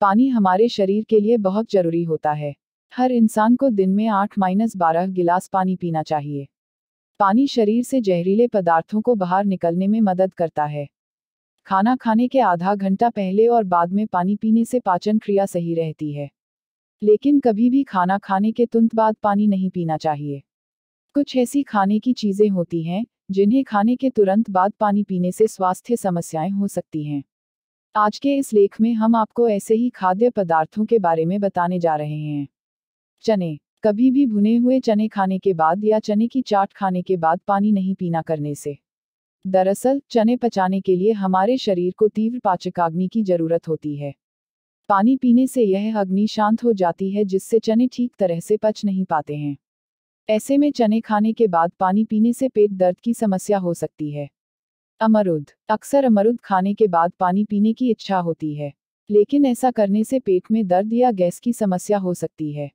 पानी हमारे शरीर के लिए बहुत जरूरी होता है हर इंसान को दिन में आठ माइनस बारह गिलास पानी पीना चाहिए पानी शरीर से जहरीले पदार्थों को बाहर निकलने में मदद करता है खाना खाने के आधा घंटा पहले और बाद में पानी पीने से पाचन क्रिया सही रहती है लेकिन कभी भी खाना खाने के तुरंत बाद पानी नहीं पीना चाहिए कुछ ऐसी खाने की चीजें होती हैं जिन्हें खाने के तुरंत बाद पानी पीने से स्वास्थ्य समस्याएं हो सकती हैं आज के इस लेख में हम आपको ऐसे ही खाद्य पदार्थों के बारे में बताने जा रहे हैं चने कभी भी भुने हुए चने खाने के बाद या चने की चाट खाने के बाद पानी नहीं पीना करने से दरअसल चने पचाने के लिए हमारे शरीर को तीव्र पाचकाग्नि की जरूरत होती है पानी पीने से यह अग्नि शांत हो जाती है जिससे चने ठीक तरह से पच नहीं पाते हैं ऐसे में चने खाने के बाद पानी पीने से पेट दर्द की समस्या हो सकती है अमरुद अक्सर अमरुद खाने के बाद पानी पीने की इच्छा होती है लेकिन ऐसा करने से पेट में दर्द या गैस की समस्या हो सकती है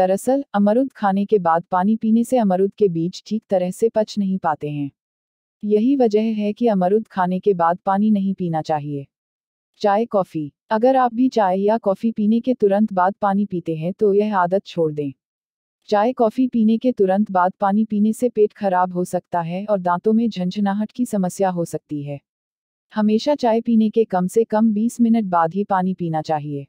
दरअसल अमरुद खाने के बाद पानी पीने से अमरुद के बीज ठीक तरह से पच नहीं पाते हैं यही वजह है कि अमरुद खाने के बाद पानी नहीं पीना चाहिए चाय कॉफ़ी अगर आप भी चाय या कॉफ़ी पीने के तुरंत बाद पानी पीते हैं तो यह आदत छोड़ दें चाय कॉफी पीने के तुरंत बाद पानी पीने से पेट खराब हो सकता है और दांतों में झंझनाहट की समस्या हो सकती है हमेशा चाय पीने के कम से कम 20 मिनट बाद ही पानी पीना चाहिए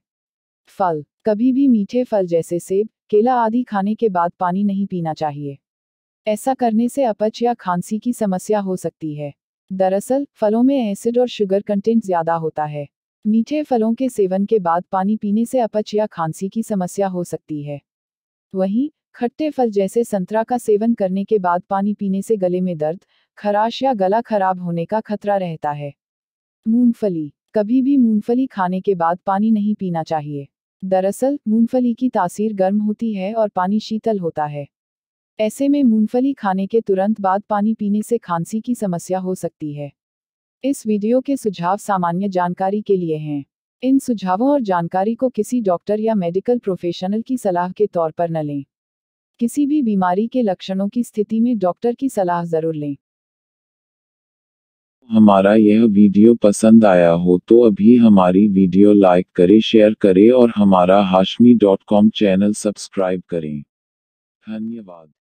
फल कभी भी मीठे फल जैसे सेब केला आदि खाने के बाद पानी नहीं पीना चाहिए ऐसा करने से अपच या खांसी की समस्या हो सकती है दरअसल फलों में एसिड और शुगर कंटेंट ज्यादा होता है मीठे फलों के सेवन के बाद पानी पीने से अपच या खांसी की समस्या हो सकती है वहीं खट्टे फल जैसे संतरा का सेवन करने के बाद पानी पीने से गले में दर्द खराश या गला खराब होने का खतरा रहता है मूंगफली कभी भी मूंगफली खाने के बाद पानी नहीं पीना चाहिए दरअसल मूंगफली की तासीर गर्म होती है और पानी शीतल होता है ऐसे में मूंगफली खाने के तुरंत बाद पानी पीने से खांसी की समस्या हो सकती है इस वीडियो के सुझाव सामान्य जानकारी के लिए हैं इन सुझावों और जानकारी को किसी डॉक्टर या मेडिकल प्रोफेशनल की सलाह के तौर पर न लें किसी भी बीमारी के लक्षणों की स्थिति में डॉक्टर की सलाह जरूर लें हमारा यह वीडियो पसंद आया हो तो अभी हमारी वीडियो लाइक करें शेयर करें और हमारा Hashmi dot com channel subscribe करें धन्यवाद